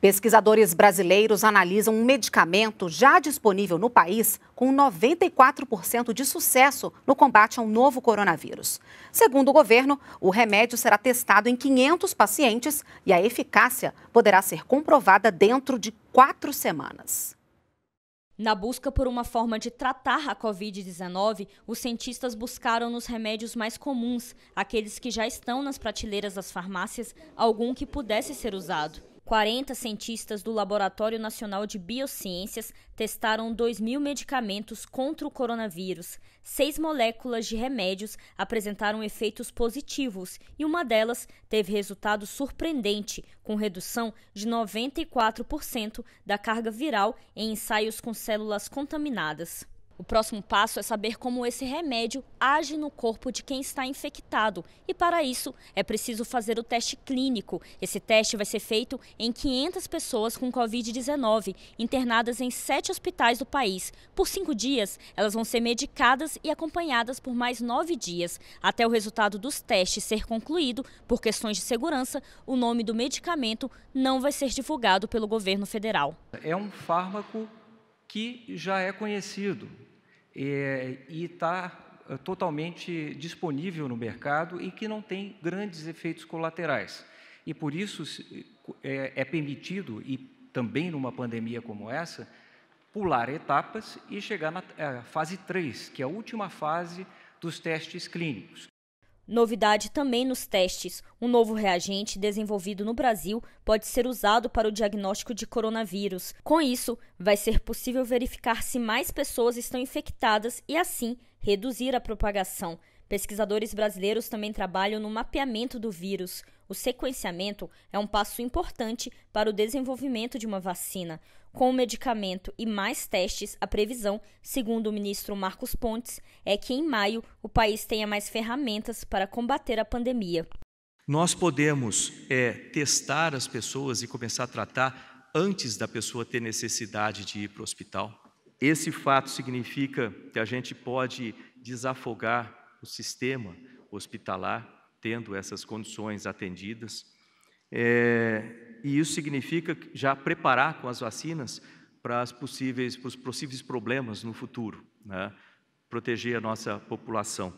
Pesquisadores brasileiros analisam um medicamento já disponível no país com 94% de sucesso no combate ao novo coronavírus. Segundo o governo, o remédio será testado em 500 pacientes e a eficácia poderá ser comprovada dentro de quatro semanas. Na busca por uma forma de tratar a Covid-19, os cientistas buscaram nos remédios mais comuns, aqueles que já estão nas prateleiras das farmácias, algum que pudesse ser usado. 40 cientistas do Laboratório Nacional de Biociências testaram 2 mil medicamentos contra o coronavírus. Seis moléculas de remédios apresentaram efeitos positivos e uma delas teve resultado surpreendente, com redução de 94% da carga viral em ensaios com células contaminadas. O próximo passo é saber como esse remédio age no corpo de quem está infectado. E para isso, é preciso fazer o teste clínico. Esse teste vai ser feito em 500 pessoas com Covid-19, internadas em sete hospitais do país. Por cinco dias, elas vão ser medicadas e acompanhadas por mais nove dias. Até o resultado dos testes ser concluído, por questões de segurança, o nome do medicamento não vai ser divulgado pelo governo federal. É um fármaco que já é conhecido é, e está é, totalmente disponível no mercado e que não tem grandes efeitos colaterais. E por isso é, é permitido, e também numa pandemia como essa, pular etapas e chegar na é, fase 3, que é a última fase dos testes clínicos, Novidade também nos testes: um novo reagente desenvolvido no Brasil pode ser usado para o diagnóstico de coronavírus. Com isso, vai ser possível verificar se mais pessoas estão infectadas e, assim, reduzir a propagação. Pesquisadores brasileiros também trabalham no mapeamento do vírus. O sequenciamento é um passo importante para o desenvolvimento de uma vacina. Com o medicamento e mais testes, a previsão, segundo o ministro Marcos Pontes, é que em maio o país tenha mais ferramentas para combater a pandemia. Nós podemos é, testar as pessoas e começar a tratar antes da pessoa ter necessidade de ir para o hospital. Esse fato significa que a gente pode desafogar o sistema hospitalar tendo essas condições atendidas. É, e isso significa já preparar com as vacinas para, as possíveis, para os possíveis problemas no futuro, né? proteger a nossa população.